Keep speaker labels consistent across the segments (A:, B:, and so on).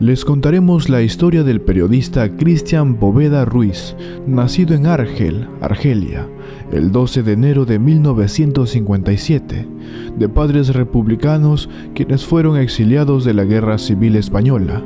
A: les contaremos la historia del periodista Cristian Boveda Ruiz, nacido en Argel, Argelia, el 12 de enero de 1957, de padres republicanos quienes fueron exiliados de la Guerra Civil Española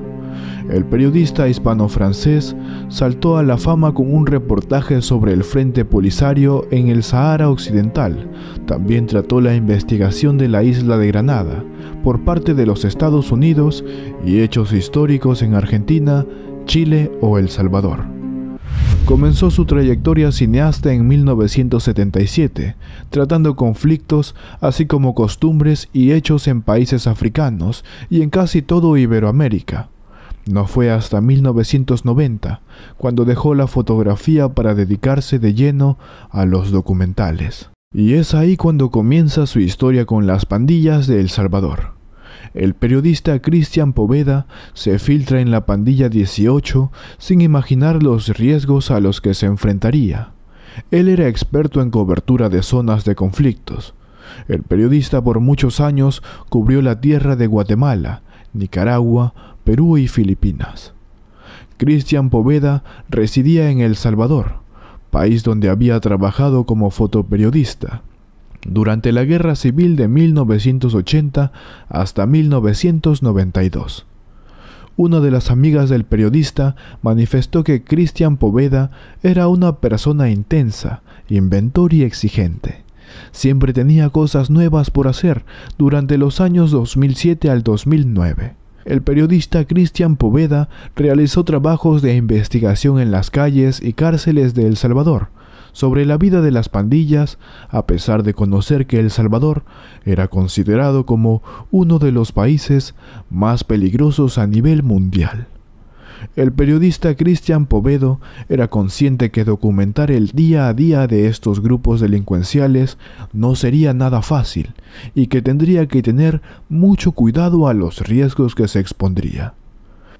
A: el periodista hispano-francés saltó a la fama con un reportaje sobre el Frente Polisario en el Sahara Occidental. También trató la investigación de la isla de Granada por parte de los Estados Unidos y hechos históricos en Argentina, Chile o El Salvador. Comenzó su trayectoria cineasta en 1977, tratando conflictos, así como costumbres y hechos en países africanos y en casi todo Iberoamérica. No fue hasta 1990 cuando dejó la fotografía para dedicarse de lleno a los documentales. Y es ahí cuando comienza su historia con las pandillas de El Salvador. El periodista Cristian Poveda se filtra en la pandilla 18 sin imaginar los riesgos a los que se enfrentaría. Él era experto en cobertura de zonas de conflictos. El periodista por muchos años cubrió la tierra de Guatemala, Nicaragua, Perú y Filipinas. Cristian Poveda residía en El Salvador, país donde había trabajado como fotoperiodista. Durante la Guerra Civil de 1980 hasta 1992 una de las amigas del periodista manifestó que Cristian Poveda era una persona intensa, inventor y exigente. Siempre tenía cosas nuevas por hacer durante los años 2007 al 2009. El periodista Cristian Poveda realizó trabajos de investigación en las calles y cárceles de El Salvador sobre la vida de las pandillas, a pesar de conocer que El Salvador era considerado como uno de los países más peligrosos a nivel mundial. El periodista Cristian Povedo era consciente que documentar el día a día de estos grupos delincuenciales no sería nada fácil y que tendría que tener mucho cuidado a los riesgos que se expondría.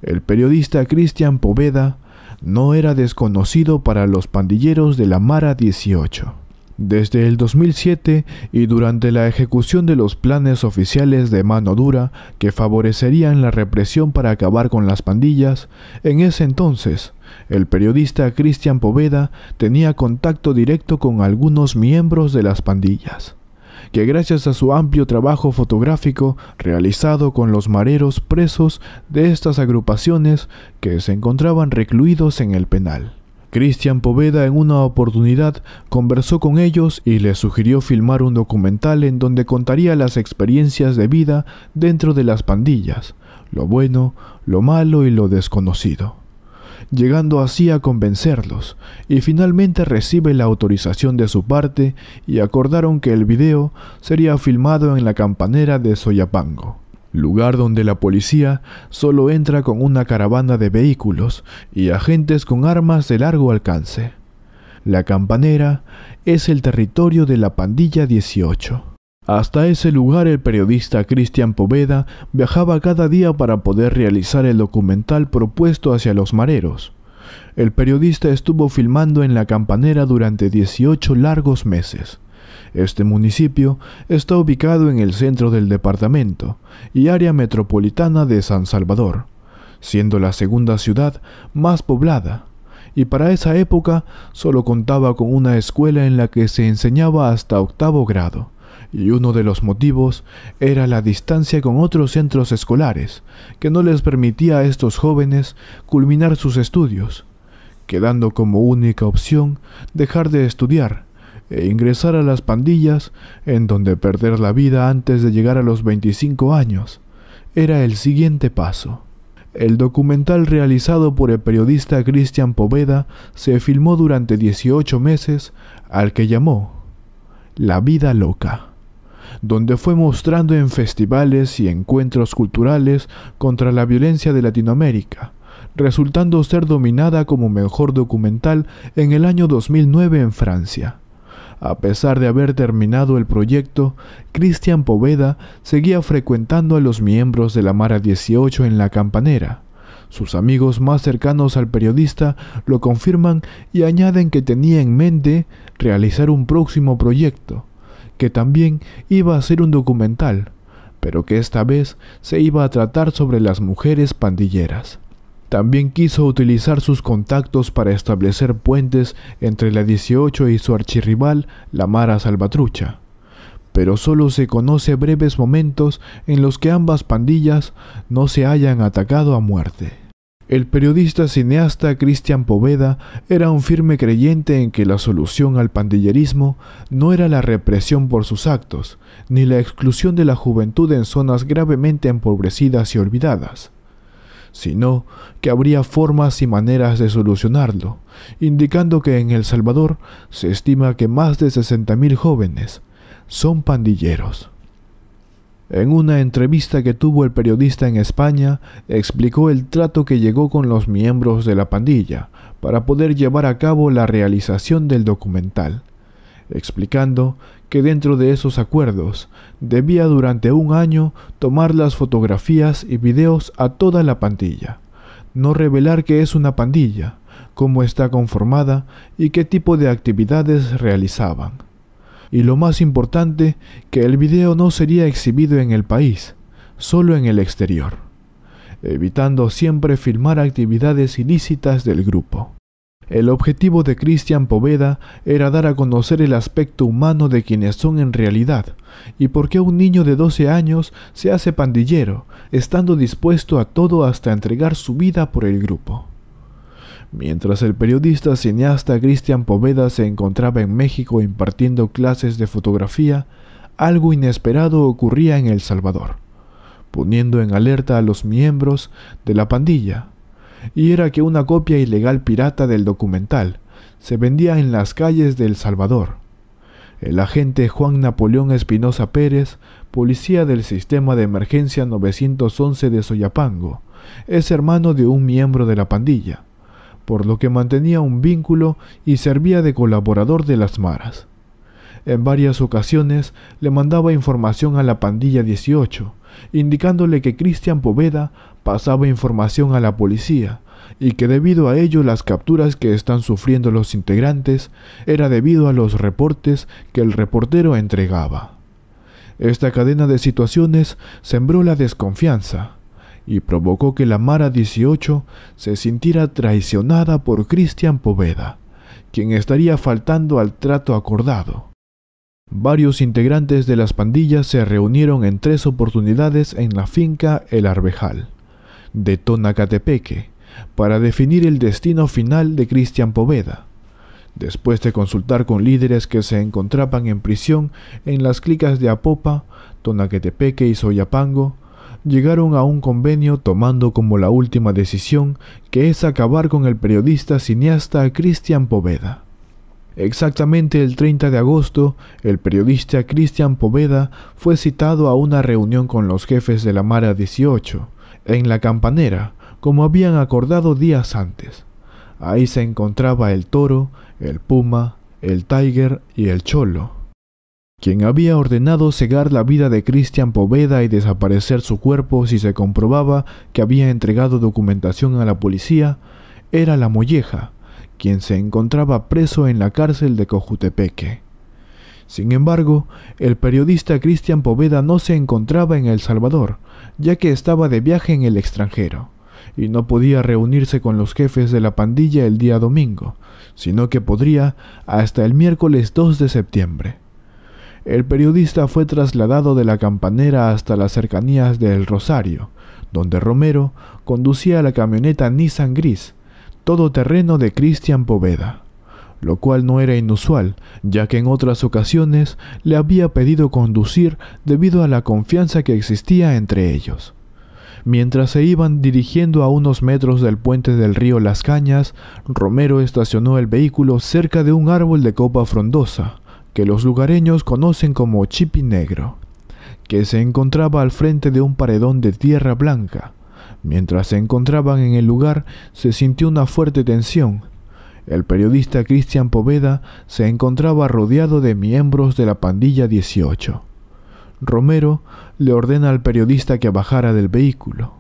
A: El periodista Cristian Poveda no era desconocido para los pandilleros de la Mara 18. Desde el 2007 y durante la ejecución de los planes oficiales de mano dura que favorecerían la represión para acabar con las pandillas, en ese entonces el periodista Cristian Poveda tenía contacto directo con algunos miembros de las pandillas, que gracias a su amplio trabajo fotográfico realizado con los mareros presos de estas agrupaciones que se encontraban recluidos en el penal Cristian Poveda en una oportunidad conversó con ellos y les sugirió filmar un documental en donde contaría las experiencias de vida dentro de las pandillas, lo bueno, lo malo y lo desconocido, llegando así a convencerlos, y finalmente recibe la autorización de su parte y acordaron que el video sería filmado en la campanera de Soyapango lugar donde la policía solo entra con una caravana de vehículos y agentes con armas de largo alcance. La campanera es el territorio de la pandilla 18. Hasta ese lugar el periodista Cristian Poveda viajaba cada día para poder realizar el documental propuesto hacia los mareros. El periodista estuvo filmando en la campanera durante 18 largos meses. Este municipio está ubicado en el centro del departamento y área metropolitana de San Salvador, siendo la segunda ciudad más poblada, y para esa época solo contaba con una escuela en la que se enseñaba hasta octavo grado y uno de los motivos era la distancia con otros centros escolares, que no les permitía a estos jóvenes culminar sus estudios, quedando como única opción dejar de estudiar e ingresar a las pandillas, en donde perder la vida antes de llegar a los 25 años, era el siguiente paso. El documental realizado por el periodista Cristian Poveda se filmó durante 18 meses al que llamó La vida loca, donde fue mostrando en festivales y encuentros culturales contra la violencia de Latinoamérica, resultando ser dominada como mejor documental en el año 2009 en Francia. A pesar de haber terminado el proyecto, Cristian Poveda seguía frecuentando a los miembros de la Mara 18 en la campanera. Sus amigos más cercanos al periodista lo confirman y añaden que tenía en mente realizar un próximo proyecto, que también iba a ser un documental, pero que esta vez se iba a tratar sobre las mujeres pandilleras. También quiso utilizar sus contactos para establecer puentes entre la 18 y su archirrival, la Mara Salvatrucha. Pero solo se conoce breves momentos en los que ambas pandillas no se hayan atacado a muerte. El periodista cineasta Cristian Poveda era un firme creyente en que la solución al pandillerismo no era la represión por sus actos, ni la exclusión de la juventud en zonas gravemente empobrecidas y olvidadas, sino que habría formas y maneras de solucionarlo, indicando que en El Salvador se estima que más de 60.000 jóvenes son pandilleros. En una entrevista que tuvo el periodista en España, explicó el trato que llegó con los miembros de la pandilla para poder llevar a cabo la realización del documental explicando que dentro de esos acuerdos debía durante un año tomar las fotografías y videos a toda la pandilla, no revelar que es una pandilla, cómo está conformada y qué tipo de actividades realizaban. Y lo más importante, que el video no sería exhibido en el país, solo en el exterior, evitando siempre filmar actividades ilícitas del grupo. El objetivo de Cristian Poveda era dar a conocer el aspecto humano de quienes son en realidad y por qué un niño de 12 años se hace pandillero, estando dispuesto a todo hasta entregar su vida por el grupo. Mientras el periodista cineasta Cristian Poveda se encontraba en México impartiendo clases de fotografía, algo inesperado ocurría en El Salvador, poniendo en alerta a los miembros de la pandilla y era que una copia ilegal pirata del documental se vendía en las calles de El Salvador. El agente Juan Napoleón Espinosa Pérez, policía del sistema de emergencia 911 de Soyapango, es hermano de un miembro de la pandilla, por lo que mantenía un vínculo y servía de colaborador de las maras. En varias ocasiones le mandaba información a la pandilla 18, indicándole que Cristian Poveda pasaba información a la policía y que debido a ello las capturas que están sufriendo los integrantes era debido a los reportes que el reportero entregaba. Esta cadena de situaciones sembró la desconfianza y provocó que la Mara 18 se sintiera traicionada por Cristian Poveda, quien estaría faltando al trato acordado. Varios integrantes de las pandillas se reunieron en tres oportunidades en la finca El Arbejal de Tonacatepeque para definir el destino final de Cristian Poveda. Después de consultar con líderes que se encontraban en prisión en las clicas de Apopa, Tonacatepeque y Soyapango, llegaron a un convenio tomando como la última decisión que es acabar con el periodista cineasta Cristian Poveda. Exactamente el 30 de agosto, el periodista Cristian Poveda fue citado a una reunión con los jefes de la Mara 18, en la campanera, como habían acordado días antes. Ahí se encontraba el toro, el puma, el tiger y el cholo, quien había ordenado cegar la vida de Cristian Poveda y desaparecer su cuerpo si se comprobaba que había entregado documentación a la policía, era la molleja, quien se encontraba preso en la cárcel de Cojutepeque. Sin embargo, el periodista Cristian Poveda no se encontraba en El Salvador, ya que estaba de viaje en el extranjero, y no podía reunirse con los jefes de la pandilla el día domingo, sino que podría hasta el miércoles 2 de septiembre. El periodista fue trasladado de la campanera hasta las cercanías de El Rosario, donde Romero conducía la camioneta Nissan Gris, todoterreno de Cristian Poveda lo cual no era inusual, ya que en otras ocasiones le había pedido conducir debido a la confianza que existía entre ellos. Mientras se iban dirigiendo a unos metros del puente del río Las Cañas, Romero estacionó el vehículo cerca de un árbol de copa frondosa, que los lugareños conocen como chipi negro, que se encontraba al frente de un paredón de tierra blanca. Mientras se encontraban en el lugar, se sintió una fuerte tensión, el periodista Cristian Poveda se encontraba rodeado de miembros de la pandilla 18. Romero le ordena al periodista que bajara del vehículo.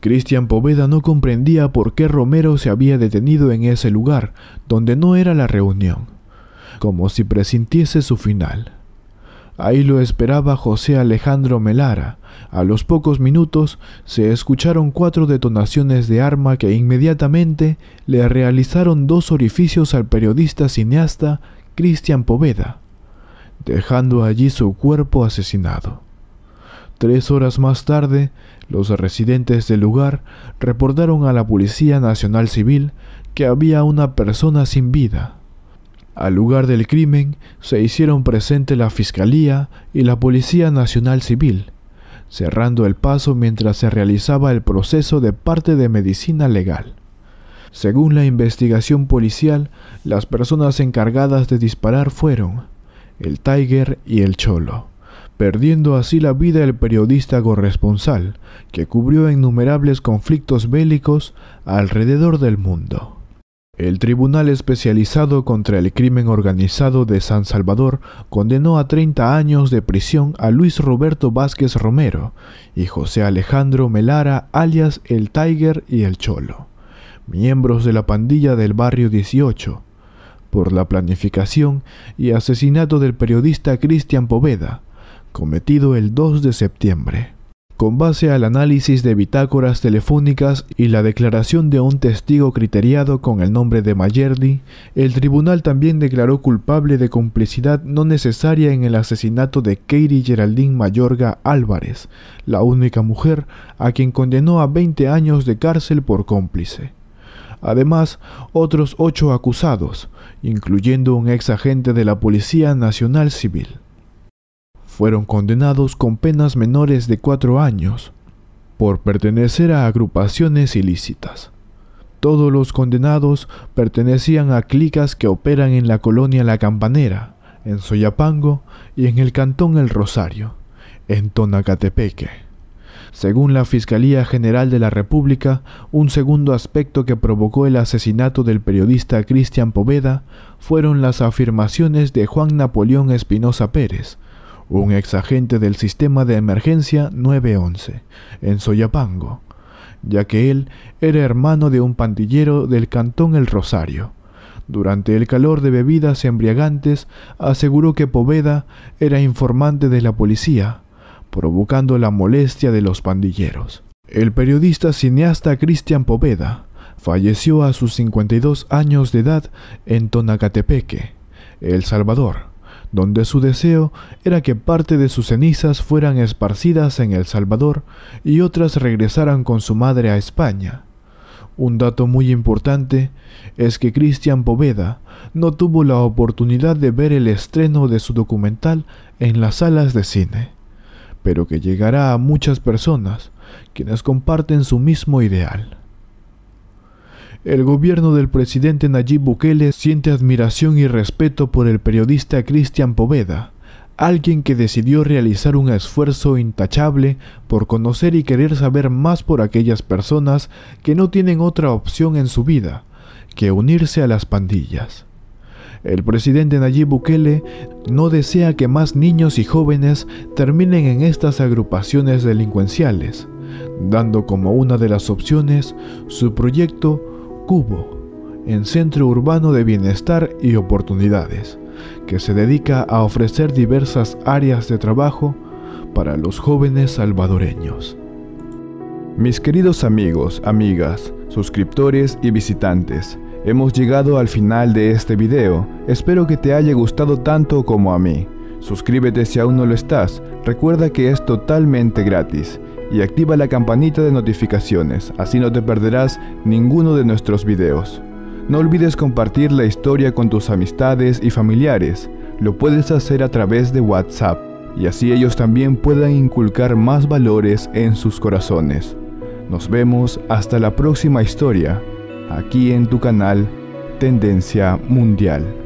A: Cristian Poveda no comprendía por qué Romero se había detenido en ese lugar, donde no era la reunión, como si presintiese su final. Ahí lo esperaba José Alejandro Melara, a los pocos minutos se escucharon cuatro detonaciones de arma que inmediatamente le realizaron dos orificios al periodista cineasta Cristian Poveda, dejando allí su cuerpo asesinado. Tres horas más tarde, los residentes del lugar reportaron a la Policía Nacional Civil que había una persona sin vida. Al lugar del crimen se hicieron presente la Fiscalía y la Policía Nacional Civil, cerrando el paso mientras se realizaba el proceso de parte de medicina legal. Según la investigación policial, las personas encargadas de disparar fueron el Tiger y el Cholo, perdiendo así la vida el periodista corresponsal, que cubrió innumerables conflictos bélicos alrededor del mundo. El Tribunal Especializado contra el Crimen Organizado de San Salvador condenó a 30 años de prisión a Luis Roberto Vázquez Romero y José Alejandro Melara alias El Tiger y El Cholo, miembros de la pandilla del barrio 18, por la planificación y asesinato del periodista Cristian Poveda, cometido el 2 de septiembre. Con base al análisis de bitácoras telefónicas y la declaración de un testigo criteriado con el nombre de Mayerdi, el tribunal también declaró culpable de complicidad no necesaria en el asesinato de Katie Geraldine Mayorga Álvarez, la única mujer a quien condenó a 20 años de cárcel por cómplice. Además, otros ocho acusados, incluyendo un ex agente de la Policía Nacional Civil fueron condenados con penas menores de cuatro años por pertenecer a agrupaciones ilícitas. Todos los condenados pertenecían a clicas que operan en la colonia La Campanera, en Soyapango y en el cantón El Rosario, en Tonacatepeque. Según la Fiscalía General de la República, un segundo aspecto que provocó el asesinato del periodista Cristian Poveda fueron las afirmaciones de Juan Napoleón Espinosa Pérez, un ex agente del sistema de emergencia 911, en Soyapango, ya que él era hermano de un pandillero del cantón El Rosario. Durante el calor de bebidas embriagantes, aseguró que Poveda era informante de la policía, provocando la molestia de los pandilleros. El periodista cineasta Cristian Poveda falleció a sus 52 años de edad en Tonacatepeque, El Salvador donde su deseo era que parte de sus cenizas fueran esparcidas en El Salvador y otras regresaran con su madre a España. Un dato muy importante es que Cristian Poveda no tuvo la oportunidad de ver el estreno de su documental en las salas de cine, pero que llegará a muchas personas quienes comparten su mismo ideal. El gobierno del presidente Nayib Bukele siente admiración y respeto por el periodista Cristian Poveda, alguien que decidió realizar un esfuerzo intachable por conocer y querer saber más por aquellas personas que no tienen otra opción en su vida que unirse a las pandillas. El presidente Nayib Bukele no desea que más niños y jóvenes terminen en estas agrupaciones delincuenciales, dando como una de las opciones su proyecto Cubo, en Centro Urbano de Bienestar y Oportunidades, que se dedica a ofrecer diversas áreas de trabajo para los jóvenes salvadoreños. Mis queridos amigos, amigas, suscriptores y visitantes, hemos llegado al final de este video, espero que te haya gustado tanto como a mí. Suscríbete si aún no lo estás, recuerda que es totalmente gratis y activa la campanita de notificaciones, así no te perderás ninguno de nuestros videos. No olvides compartir la historia con tus amistades y familiares, lo puedes hacer a través de WhatsApp y así ellos también puedan inculcar más valores en sus corazones. Nos vemos hasta la próxima historia, aquí en tu canal Tendencia Mundial.